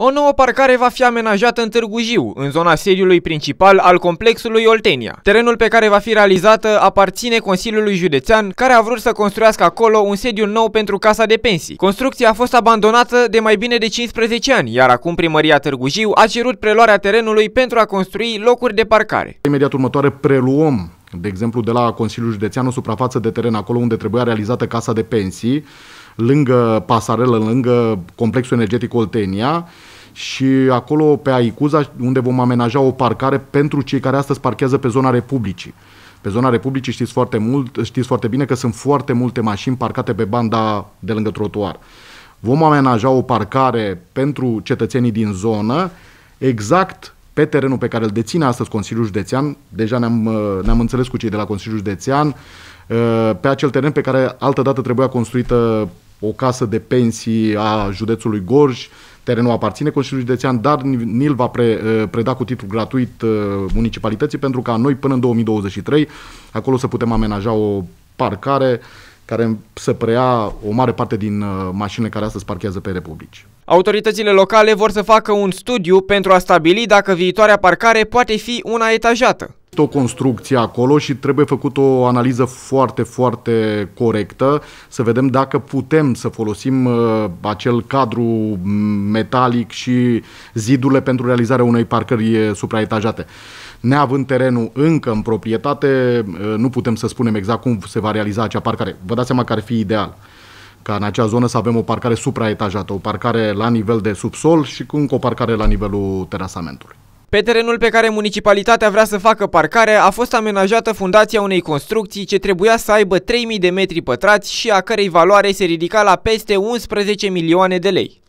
O nouă parcare va fi amenajată în Târgu Jiu, în zona sediului principal al complexului Oltenia. Terenul pe care va fi realizată aparține Consiliului Județean, care a vrut să construiască acolo un sediu nou pentru casa de pensii. Construcția a fost abandonată de mai bine de 15 ani, iar acum primăria Târgu Jiu a cerut preluarea terenului pentru a construi locuri de parcare. Imediat următoare preluăm de exemplu, de la Consiliul Județean o suprafață de teren acolo unde trebuia realizată casa de pensii, lângă pasarelă, lângă complexul energetic Oltenia, și acolo pe Aicuza, unde vom amenaja o parcare pentru cei care astăzi parchează pe zona Republicii. Pe zona Republicii știți foarte, mult, știți foarte bine că sunt foarte multe mașini parcate pe banda de lângă trotuar. Vom amenaja o parcare pentru cetățenii din zonă, exact pe terenul pe care îl deține astăzi Consiliul Județean, deja ne-am, uh, ne-am înțeles cu cei de la Consiliul Județean, uh, pe acel teren pe care altădată trebuia construită o casă de pensii a județului Gorj, terenul aparține Consiliului Județean, dar nil va pre, eh, preda cu titlu gratuit eh, municipalității pentru ca noi până în 2023 acolo să putem amenaja o parcare care să preia o mare parte din eh, mașinile care astăzi parchează pe Republici. Autoritățile locale vor să facă un studiu pentru a stabili dacă viitoarea parcare poate fi una etajată o construcție acolo și trebuie făcut o analiză foarte, foarte corectă să vedem dacă putem să folosim uh, acel cadru metalic și zidurile pentru realizarea unei parcări uh, supraetajate. Neavând terenul încă în proprietate, uh, nu putem să spunem exact cum se va realiza acea parcare. Vă dați seama că ar fi ideal ca în acea zonă să avem o parcare supraetajată, o parcare la nivel de subsol și cu încă o parcare la nivelul terasamentului. Pe terenul pe care municipalitatea vrea să facă parcare a fost amenajată fundația unei construcții ce trebuia să aibă 3000 de metri pătrați și a cărei valoare se ridica la peste 11 milioane de lei.